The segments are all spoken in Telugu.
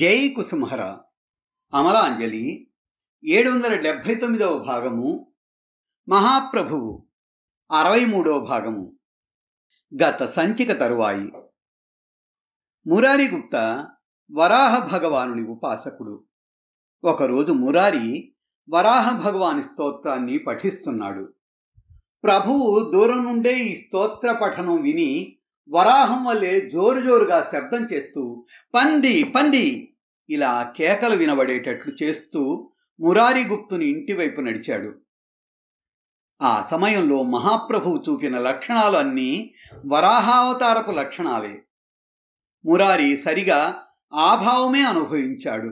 జై కుసుమహర అమలాంజలి ఏడు వందల డెబ్భై తొమ్మిదవ భాగము మహాప్రభువు అరవై మూడవ భాగము గత సంచిక తరువాయి మురారి వరాహ భగవానుని ఉపాసకుడు ఒకరోజు మురారి వరాహ భగవాని స్తోత్రాన్ని పఠిస్తున్నాడు ప్రభువు దూరం నుండే ఈ స్తోత్ర పఠనం విని వరాహం వల్లే జోరు జోరుగా శబ్దం చేస్తూ పంది పంది ఇలా కేకలు వినబడేటట్లు చేస్తూ మురారిగుప్తుని ఇంటివైపు నడిచాడు ఆ సమయంలో మహాప్రభువు చూపిన లక్షణాలు అన్నీ వరాహావతారపు లక్షణాలే మురారి సరిగా ఆభావమే అనుభవించాడు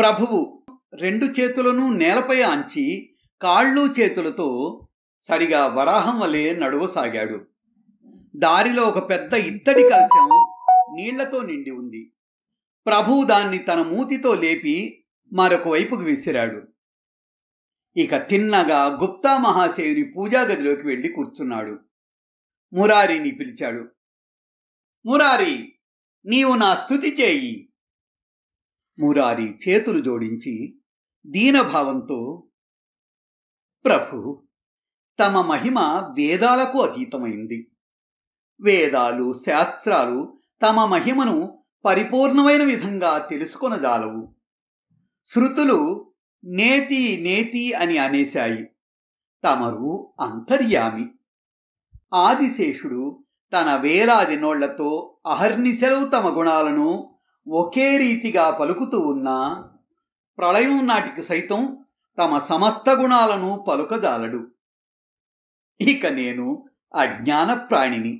ప్రభువు రెండు చేతులను నేలపై ఆంచి కాళ్ళు చేతులతో సరిగా వరాహం వలె నడువసాగాడు దారిలో ఒక పెద్ద ఇత్తడి కలశం నీళ్లతో నిండి ఉంది ప్రభువు దాన్ని తన మూతితో లేపి మరొక వైపుకు విసిరాడు ఇక తిన్నగా గుప్తా మహాశయుని పూజాగదిలోకి వెళ్ళి కూర్చున్నాడు మురారిని పిలిచాడు మురారి నీవు నా స్థుతి చేయి మురారి చేతులు జోడించి దీనభావంతో ప్రభు తమ మహిమ వేదాలకు అతీతమైంది వేదాలు శాస్త్రాలు తమ మహిమను పరిపూర్ణమైన విధంగా తెలుసుకొనజాలవు శృతులు నేతి నేతి అని అనేశాయి తమరు అంతర్యామి ఆదిశేషుడు తన వేలాది నోళ్లతో అహర్నిశలవు తమ గుణాలను ఒకే రీతిగా పలుకుతూ ఉన్నా ప్రళయం నాటికి సైతం తమ సమస్త గుణాలను పలుకజాలడు ఇక నేను అజ్ఞాన ప్రాణిని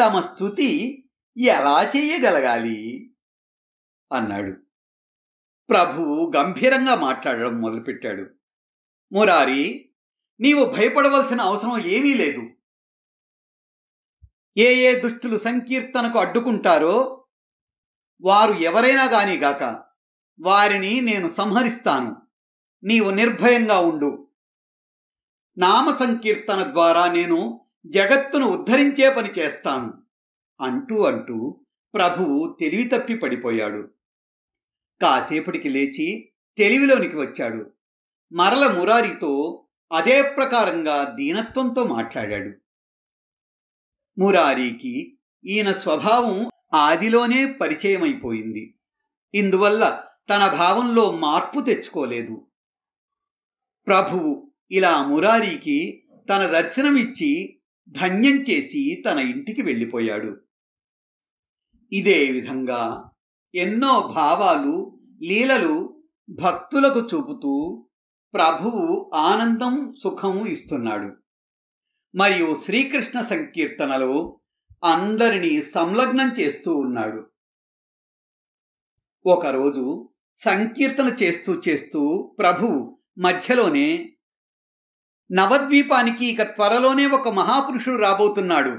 తమ స్థుతి ఎలా చేయగలగాలి అన్నాడు ప్రభువు గంభీరంగా మాట్లాడడం మొదలుపెట్టాడు మురారి నీవు భయపడవలసిన అవసరం ఏమీ లేదు ఏ ఏ దుష్టులు సంకీర్తనకు అడ్డుకుంటారో వారు ఎవరైనా గాక వారిని నేను సంహరిస్తాను నీవు నిర్భయంగా ఉండు నామ సంకీర్తన ద్వారా నేను జగత్తును ఉద్ధరించే పని చేస్తాను అంటూ అంటూ ప్రభువు తెలివి తప్పి పడిపోయాడు కాసేపటికి లేచి తెలివిలోనికి వచ్చాడు మరల మురారితో అదే ప్రకారంగా దీనత్వంతో మాట్లాడాడు మురారికి ఈయన స్వభావం ఆదిలోనే పరిచయమైపోయింది ఇందువల్ల తన భావంలో మార్పు తెచ్చుకోలేదు ప్రభువు ఇలా మురారీకి తన దర్శనమిచ్చి ధన్యం చేసి తన ఇంటికి వెళ్ళిపోయాడు ఇదే విధంగా ఎన్నో భావాలు లీలలు భక్తులకు చూపుతూ ప్రభువు ఆనందం సుఖం ఇస్తున్నాడు మరియు శ్రీకృష్ణ సంకీర్తనలో అందరినీ సంలగ్నం చేస్తూ ఉన్నాడు ఒకరోజు సంకీర్తన చేస్తూ చేస్తూ ప్రభువు మధ్యలోనే నవద్వీపానికి ఇక త్వరలోనే ఒక మహాపురుషుడు రాబోతున్నాడు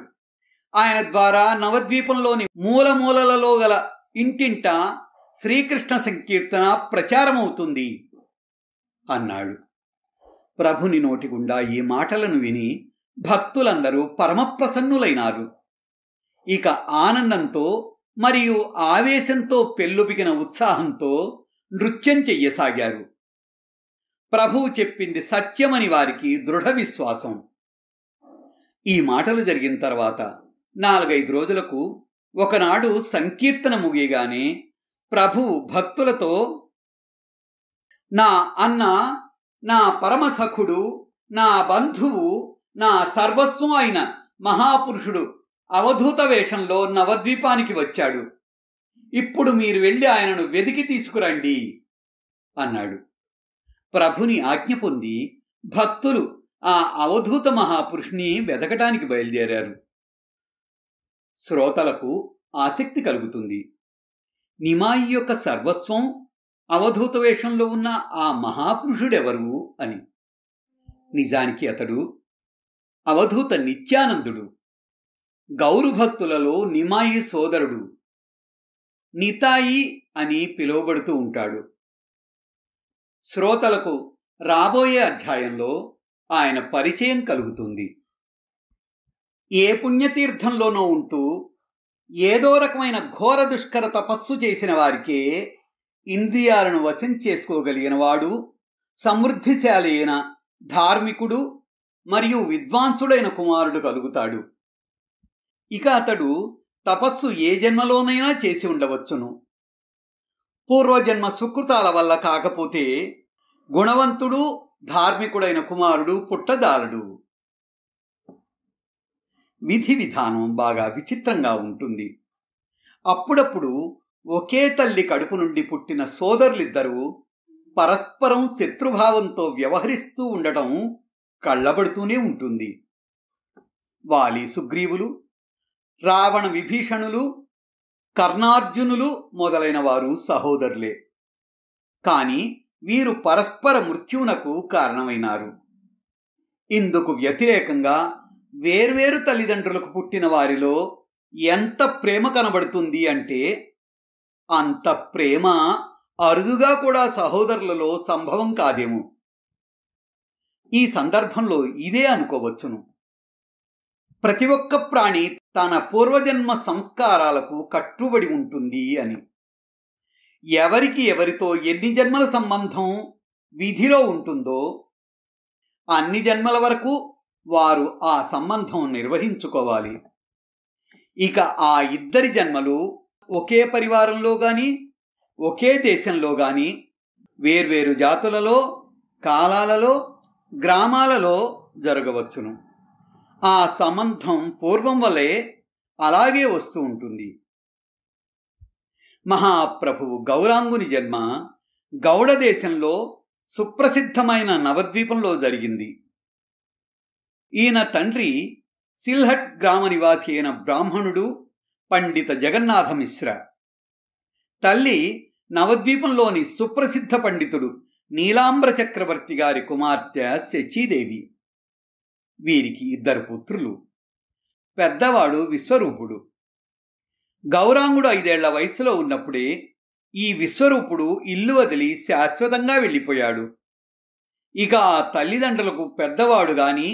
ఆయన ద్వారా నవద్వీపంలోని మూలమూలలలో గల ఇంటింట శ్రీకృష్ణ సంకీర్తన ప్రచారమవుతుంది అన్నాడు ప్రభుని నోటి గుండా ఈ మాటలను విని భక్తులందరూ పరమప్రసన్నులైనారు ఇక ఆనందంతో మరియు ఆవేశంతో పెళ్ళుబిగిన ఉత్సాహంతో నృత్యం చెయ్యసాగారు ప్రభువు చెప్పింది సత్యమని వారికి దృఢ విశ్వాసం ఈ మాటలు జరిగిన తర్వాత నాలుగైదు రోజులకు ఒకనాడు సంకీర్తన ముగియగానే ప్రభు భక్తులతో నా అన్న నా పరమసఖుడు నా బంధువు నా సర్వస్వం అయిన మహాపురుషుడు అవధూత వేషంలో నవద్వీపానికి వచ్చాడు ఇప్పుడు మీరు వెళ్ళి ఆయనను వెదికి తీసుకురండి అన్నాడు ప్రభుని ఆజ్ఞ పొంది భక్తులు ఆ అవధూత మహాపురుషుని వెదకటానికి బయలుదేరారు శ్రోతలకు ఆసక్తి కలుగుతుంది నిమాయి యొక్క సర్వస్వం అవధూత వేషంలో ఉన్న ఆ మహాపురుషుడెవరు అని నిజానికి అతడు అవధూత నిత్యానందుడు గౌరుభక్తులలో నిమాయి సోదరుడు నితాయి అని పిలువబడుతూ ఉంటాడు శ్రోతలకు రాబోయే అధ్యాయంలో ఆయన పరిచయం కలుగుతుంది ఏ పుణ్యతీర్థంలోనో ఉంటూ ఏదో రకమైన ఘోర దుష్కర తపస్సు చేసిన వారికే ఇంద్రియాలను వశం చేసుకోగలిగిన వాడు సమృద్ధిశాలి అయిన ధార్మికుడు మరియు విద్వాంసుడైన కుమారుడు కలుగుతాడు ఇక అతడు తపస్సు ఏ జన్మలోనైనా చేసి ఉండవచ్చును పూర్వజన్మ సుకృతాల వల్ల కాకపోతే గుణవంతుడు ధార్మికుడైన కుమారుడు పుట్టదారుడు విధి విధానం బాగా విచిత్రంగా ఉంటుంది అప్పుడప్పుడు ఒకే తల్లి కడుపు నుండి పుట్టిన సోదరులిద్దరూ పరస్పరం శత్రుభావంతో వ్యవహరిస్తూ ఉండటం కళ్ళబడుతూనే ఉంటుంది వాలి సుగ్రీవులు రావణ విభీషణులు కర్ణార్జునులు మొదలైన వారు సహోదరులే కాని వీరు పరస్పర మృత్యువునకు కారణమైనారు ఇందుకు వ్యతిరేకంగా వేర్వేరు తల్లిదండ్రులకు పుట్టిన వారిలో ఎంత ప్రేమ కనబడుతుంది అంటే అంత ప్రేమ అరుదుగా కూడా సహోదరులలో సంభవం కాదేమో ఈ సందర్భంలో ఇదే అనుకోవచ్చును ప్రతి ఒక్క ప్రాణి తన పూర్వజన్మ సంస్కారాలకు కట్టుబడి ఉంటుంది అని ఎవరికి ఎవరితో ఎన్ని జన్మల సంబంధం విధిలో ఉంటుందో అన్ని జన్మల వరకు వారు ఆ సంబంధం నిర్వహించుకోవాలి ఇక ఆ ఇద్దరి జన్మలు ఒకే పరివారంలో కానీ ఒకే దేశంలో కానీ వేర్వేరు జాతులలో కాలాలలో గ్రామాలలో జరగవచ్చును ఆ సంబంధం పూర్వం వలె అలాగే వస్తూ ఉంటుంది మహాప్రభువు గౌరాంగుని జన్మ గౌడ దేశంలో సుప్రసిద్ధమైన నవద్వీపంలో జరిగింది ఈయన తండ్రి సిల్హట్ గ్రామ నివాసి అయిన బ్రాహ్మణుడు పండిత జగన్నాథ మిశ్ర తల్లి నవద్వీపంలోని సుప్రసిద్ధ పండితుడు నీలాంబ్ర చక్రవర్తి గారి కుమార్తె శచీదేవి వీరికి ఇద్దరు పుత్రులు పెద్దవాడు విశ్వరూపుడు గౌరాంగుడు ఐదేళ్ల వయసులో ఉన్నప్పుడే ఈ విశ్వరూపుడు ఇల్లు వదిలి శాశ్వతంగా వెళ్ళిపోయాడు ఇక ఆ తల్లిదండ్రులకు పెద్దవాడు గాని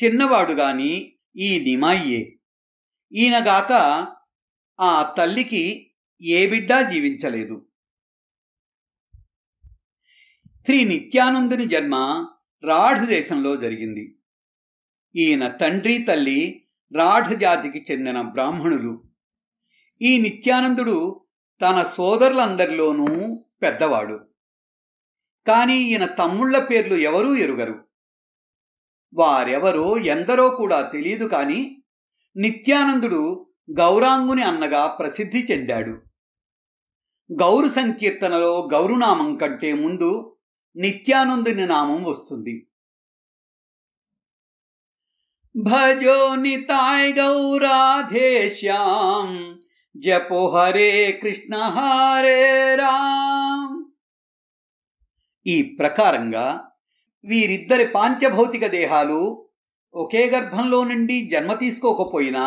చిన్నవాడు గాని ఈ నిమాయ్యే ఈయనగాక ఆ తల్లికి ఏ బిడ్డా జీవించలేదు శ్రీ నిత్యానందుని జన్మ రాఢ్ దేశంలో జరిగింది ఈయన తండ్రి తల్లి రాఢ జాతికి చెందిన బ్రాహ్మణులు ఈ నిత్యానందుడు తన సోదరులందరిలోనూ పెద్దవాడు కానీ ఈయన తమ్ముళ్ల పేర్లు ఎవరూ ఎరుగరు వారెవరో ఎందరో కూడా తెలియదు కానీ నిత్యానందుడు గౌరాంగుని అన్నగా ప్రసిద్ధి చెందాడు గౌరు సంకీర్తనలో గౌరునామం కంటే ముందు నిత్యానందుని నామం వస్తుంది నితాయ గౌరాధే శ్యాం जपो హరే కృష్ణ హరే రామ్ ఈ ప్రకారంగా వీరిద్దరి పాంచభౌతిక దేహాలు ఒకే గర్భంలో నుండి జన్మ తీసుకోకపోయినా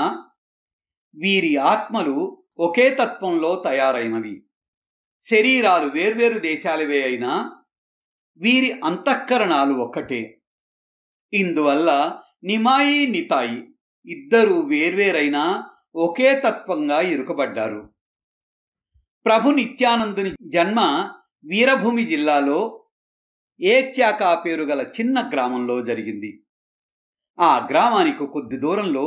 వీరి ఆత్మలు ఒకే తత్వంలో తయారైనవి శరీరాలు వేర్వేరు దేశాలవే అయినా వీరి అంతఃకరణాలు ఒక్కటే ఇందువల్ల నిమాయి నితాయి ఇద్దరూ వేర్వేరైనా ఒకే తత్వంగా ఇరుకబడ్డారు ప్రభు నిత్యానందుని జన్మ వీరభూమి జిల్లాలో ఏచ్యాకా పేరు గల చిన్న గ్రామంలో జరిగింది ఆ గ్రామానికి కొద్ది దూరంలో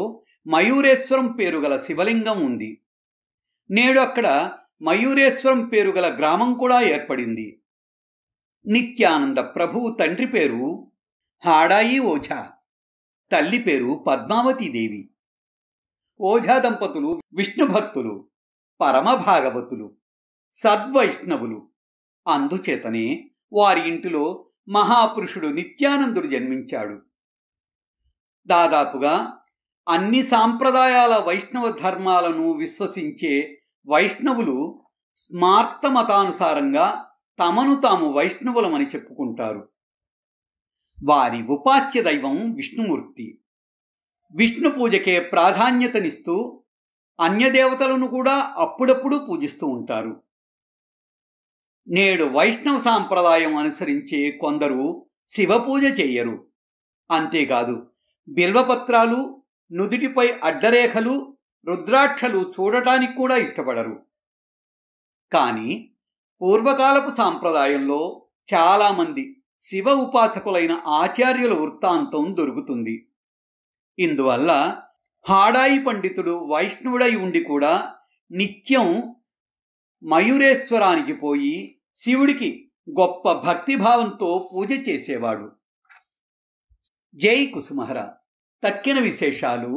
మయూరేశ్వరం పేరు గల శివలింగం ఉంది నేడు అక్కడ మయూరేశ్వరం పేరు గల గ్రామం కూడా ఏర్పడింది నిత్యానంద ప్రభువు తండ్రి పేరు హాడాయి ఓఝా తల్లి పేరు పద్మావతీదేవి ఓఝా దంపతులు విష్ణు భక్తులు పరమభాగవతులు సద్వైష్ణవులు అందుచేతనే వారి ఇంటిలో మహాపురుషుడు నిత్యానందుడు జన్మించాడు దాదాపుగా అన్ని సాంప్రదాయాల వైష్ణవ ధర్మాలను విశ్వసించే వైష్ణవులు స్మార్త మతానుసారంగా తమను తాము వైష్ణవులమని చెప్పుకుంటారు వారి ఉపాధ్య దైవం విష్ణుమూర్తి విష్ణు పూజకే ప్రాధాన్యతనిస్తూ అన్యదేవతలను కూడా అప్పుడప్పుడు పూజిస్తూ ఉంటారు నేడు వైష్ణవ సాంప్రదాయం అనుసరించే కొందరు శివపూజ చేయరు అంతేకాదు బిల్వపత్రాలు నుదుటిపై అడ్డరేఖలు రుద్రాక్షలు చూడటానికి కూడా ఇష్టపడరు కానీ పూర్వకాలపు సాంప్రదాయంలో చాలామంది శివ ఉపాసకులైన ఆచార్యుల వృత్తాంతం దొరుకుతుంది ఇందువల్ల హాడాయి పండితుడు వైష్ణవుడై ఉండి కూడా నిత్యం మయూరేశ్వరానికి పోయి శివుడికి గొప్ప భక్తిభావంతో పూజ చేసేవాడు జై కుసుమహర తక్కిన విశేషాలు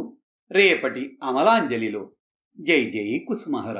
రేపటి అమలాంజలిలో జై జై కుసుమహర